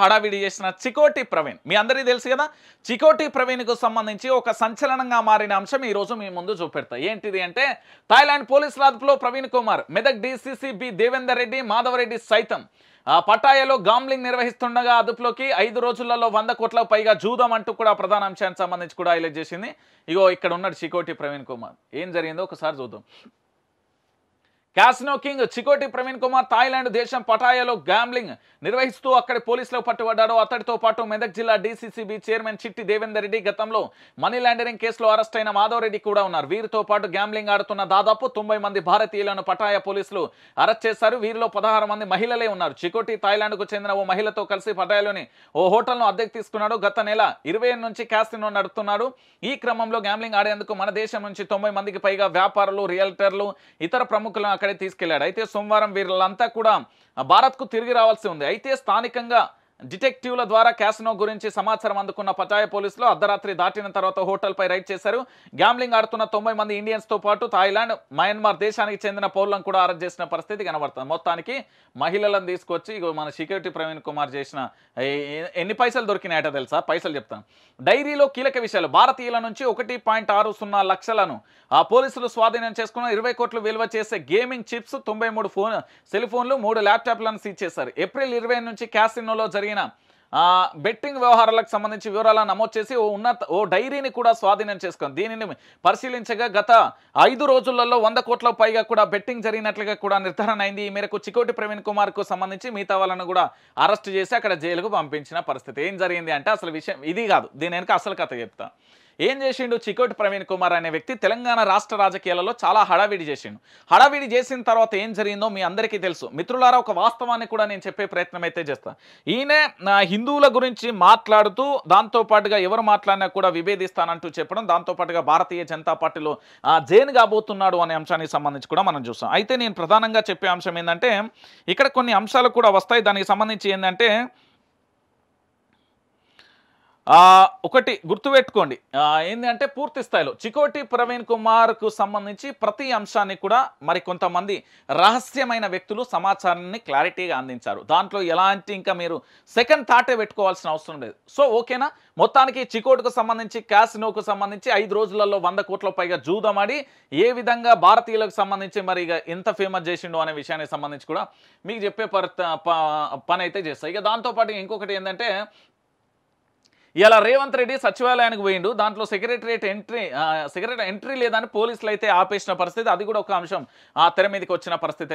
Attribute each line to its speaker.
Speaker 1: హడావిడి చేసిన చికోటి ప్రవీణ్ మీ అందరికీ తెలుసు కదా చికోటి ప్రవీణ్ కు సంబంధించి ఒక సంచలనంగా మారిన అంశం ఈ రోజు మీ ముందు చూపెడతా ఏంటిది అంటే థాయిలాండ్ పోలీస్ రాదుపులో ప్రవీణ్ కుమార్ మెదక్ డిసిసిబి దేవేందర్ రెడ్డి మాధవరెడ్డి సైతం పటాయలో గామ్లింగ్ నిర్వహిస్తుండగా అదుపులోకి ఐదు రోజులలో వంద కోట్ల పైగా జూదం అంటూ కూడా ప్రధాన అంశానికి సంబంధించి కూడా హైలైట్ చేసింది ఇగో ఇక్కడ ఉన్నాడు చికోటి ప్రవీణ్ కుమార్ ఏం జరిగిందో ఒకసారి చూద్దాం casino king Chikoti Praveen Kumar Thailand దేశం పటాయాలో గ్యాంబ్లింగ్ నిర్వహిస్తూ అక్కడి పోలీసులకు పట్టుబడ్డాడు అతడితో పాటు మెదక్ జిల్లా డీసీసీబీ చైర్మన్ చిట్టి దేవేందర్ రెడ్డి గతంలో మనీ లాండరింగ్ కేసులో అరెస్ట్ అయిన మాధవ్ రెడ్డి కూడా ఉన్నారు వీరితో పాటు గ్యాంబ్లింగ్ ఆడుతున్న దాదాపు తొంభై మంది భారతీయులను పటాయా పోలీసులు అరెస్ట్ చేశారు వీరిలో పదహారు మంది మహిళలే ఉన్నారు చికోటి థాయిలాండ్కు చెందిన ఓ మహిళతో కలిసి పటాయాలోని ఓ హోటల్ను అద్దెకు తీసుకున్నాడు గత నెల ఇరవై నుంచి క్యాసినో నడుపుతున్నాడు ఈ క్రమంలో గ్యాంబ్లింగ్ ఆడేందుకు మన దేశం నుంచి తొంభై మందికి పైగా వ్యాపారులు రియల్టర్లు ఇతర ప్రముఖుల అక్కడే తీసుకెళ్లాడు అయితే సోమవారం వీళ్ళంతా కూడా భారత్కు తిరిగి రావాల్సి ఉంది అయితే స్థానికంగా డిటెక్టివ్ల ద్వారా క్యాసినో గురించి సమాచారం అందుకున్న పటాయ పోలీసులు అర్ధరాత్రి దాటిన తర్వాత హోటల్పై రైడ్ చేశారు గ్యాంబ్లింగ్ ఆడుతున్న తొంభై మంది ఇండియన్స్తో పాటు థాయిలాండ్ మయన్మార్ దేశానికి చెందిన పౌరులను కూడా అరెస్ట్ చేసిన పరిస్థితి కనబడుతుంది మొత్తానికి మహిళలను తీసుకొచ్చి మన సెక్యూరిటీ ప్రవీణ్ కుమార్ చేసిన ఎన్ని పైసలు దొరికినాయట తెలుసా పైసలు చెప్తాను డైరీలో కీలక విషయాలు భారతీయుల నుంచి ఒకటి లక్షలను ఆ పోలీసులు స్వాధీనం చేసుకున్న ఇరవై కోట్లు విలువ చేసే గేమింగ్ చిప్స్ తొంభై మూడు ఫోన్ సెల్ ఫోన్లు మూడు ల్యాప్టాప్లను సీజ్ చేశారు ఏప్రిల్ ఇరవై నుంచి క్యాసినోలో జరిగిన జరిగిన బెట్టింగ్ వ్యవహారాలకు సంబంధించి వివరాలను నమోదు చేసి ఓ ఉన్నత ఓ డైరీని కూడా స్వాధీనం చేసుకుంది దీనిని పరిశీలించగా గత ఐదు రోజులలో వంద కోట్ల పైగా కూడా బెట్టింగ్ జరిగినట్లుగా కూడా నిర్ధారణ అయింది ఈ మేరకు చికోటి ప్రవీణ్ కుమార్కు సంబంధించి మిగతా వాళ్ళను కూడా అరెస్ట్ చేసి అక్కడ జైలుకు పంపించిన పరిస్థితి ఏం జరిగింది అంటే అసలు విషయం ఇది కాదు దీని వెనుక అసలు కథ చెప్తాను ఏం చేసిండు చికోటి ప్రవీణ్ కుమార్ అనే వ్యక్తి తెలంగాణ రాష్ట్ర రాజకీయాలలో చాలా హడావిడి చేసిండు హడావిడి చేసిన తర్వాత ఏం జరిగిందో మీ అందరికీ తెలుసు మిత్రులారా ఒక వాస్తవాన్ని కూడా నేను చెప్పే ప్రయత్నం అయితే చేస్తాను ఈయన హిందువుల గురించి మాట్లాడుతూ దాంతోపాటుగా ఎవరు మాట్లాడినా కూడా విభేదిస్తానంటూ చెప్పడం దాంతోపాటుగా భారతీయ జనతా పార్టీలో జైన్ కాబోతున్నాడు అనే అంశానికి సంబంధించి కూడా మనం చూస్తాం అయితే నేను ప్రధానంగా చెప్పే అంశం ఏంటంటే ఇక్కడ కొన్ని అంశాలు కూడా వస్తాయి దానికి సంబంధించి ఏంటంటే ఒకటి గుర్తుపెట్టుకోండి ఏంటంటే పూర్తి స్థాయిలో చికోటి ప్రవీణ్ కుమార్కు సంబంధించి ప్రతి అంశాన్ని కూడా మరి కొంతమంది రహస్యమైన వ్యక్తులు సమాచారాన్ని క్లారిటీగా అందించారు దాంట్లో ఎలాంటి ఇంకా మీరు సెకండ్ థాటే పెట్టుకోవాల్సిన అవసరం లేదు సో ఓకేనా మొత్తానికి చికోటుకు సంబంధించి క్యాసినోకు సంబంధించి ఐదు రోజులలో వంద కోట్ల పైగా జూదమాడి ఏ విధంగా భారతీయులకు సంబంధించి మరి ఇక ఎంత ఫేమస్ చేసిండో అనే విషయానికి సంబంధించి కూడా మీకు చెప్పే పని అయితే చేస్తాయి ఇక దాంతోపాటు ఇంకొకటి ఏంటంటే ఇలా రేవంత్ రెడ్డి సచివాలయానికి పోయిండు దాంట్లో సెక్రటరియట్ ఎంట్రీ సెక్రటరీ ఎంట్రీ లేదని పోలీసులు అయితే ఆపేసిన పరిస్థితి అది కూడా ఒక అంశం ఆ తెర మీదకి వచ్చిన పరిస్థితి